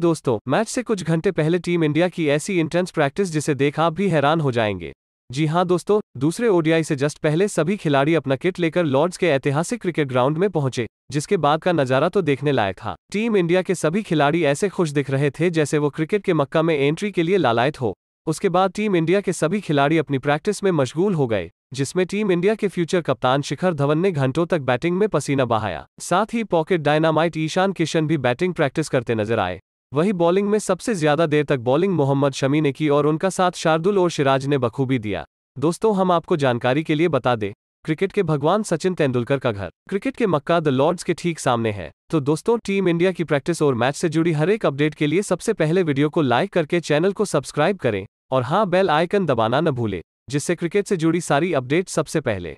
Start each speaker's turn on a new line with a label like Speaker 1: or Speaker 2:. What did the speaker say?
Speaker 1: दोस्तों मैच से कुछ घंटे पहले टीम इंडिया की ऐसी इंटेंस प्रैक्टिस जिसे देख आप भी हैरान हो जाएंगे जी हां दोस्तों दूसरे ओडीआई से जस्ट पहले सभी खिलाड़ी अपना किट लेकर लॉर्ड्स के ऐतिहासिक क्रिकेट ग्राउंड में पहुंचे जिसके बाद का नजारा तो देखने लायक था टीम इंडिया के सभी खिलाड़ी ऐसे खुश दिख रहे थे जैसे वो क्रिकेट के मक्का में एंट्री के लिए लालायत हो उसके बाद टीम इंडिया के सभी खिलाड़ी अपनी प्रैक्टिस में मशगूल हो गए जिसमें टीम इंडिया के फ्यूचर कप्तान शिखर धवन ने घंटों तक बैटिंग में पसीना बहाया साथ ही पॉकेट डायनामाइट ईशान किशन भी बैटिंग प्रैक्टिस करते नजर आए वही बॉलिंग में सबसे ज्यादा देर तक बॉलिंग मोहम्मद शमी ने की और उनका साथ शार्दुल और शिराज ने बखूबी दिया दोस्तों हम आपको जानकारी के लिए बता दें क्रिकेट के भगवान सचिन तेंदुलकर का घर क्रिकेट के मक्का द लॉर्ड्स के ठीक सामने है तो दोस्तों टीम इंडिया की प्रैक्टिस और मैच से जुड़ी हर एक अपडेट के लिए सबसे पहले वीडियो को लाइक करके चैनल को सब्सक्राइब करें और हाँ बेल आइकन दबाना न भूलें जिससे क्रिकेट से जुड़ी सारी अपडेट सबसे पहले